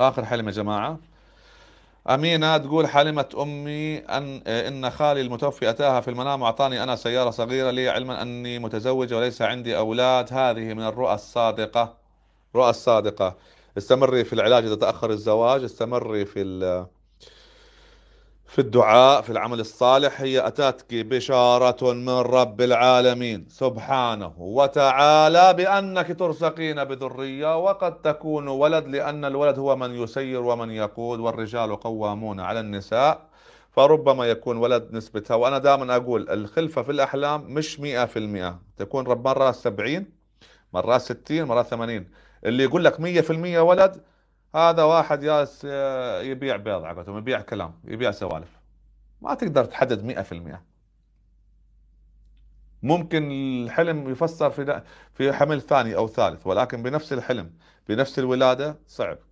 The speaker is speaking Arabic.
آخر حلم يا جماعة أمينة تقول حلمت أمي أن إن خالي المتوفي أتاها في المنام وأعطاني أنا سيارة صغيرة لي علما أني متزوجة وليس عندي أولاد هذه من الرؤى الصادقة رؤى الصادقة استمري في العلاج إذا تأخر الزواج استمري في في الدعاء في العمل الصالح هي أتاتك بشارة من رب العالمين سبحانه وتعالى بأنك ترزقين بذرية وقد تكون ولد لأن الولد هو من يسير ومن يقود والرجال قوامون على النساء فربما يكون ولد نسبتها وأنا دائما أقول الخلفة في الأحلام مش مئة في المئة تكون مرة سبعين مرات ستين مرات ثمانين اللي يقول لك مية في المية ولد هذا واحد جالس آه، يبيع بيض على يبيع كلام يبيع سوالف ما تقدر تحدد 100% ممكن الحلم يفسر في في حمل ثاني او ثالث ولكن بنفس الحلم بنفس الولاده صعب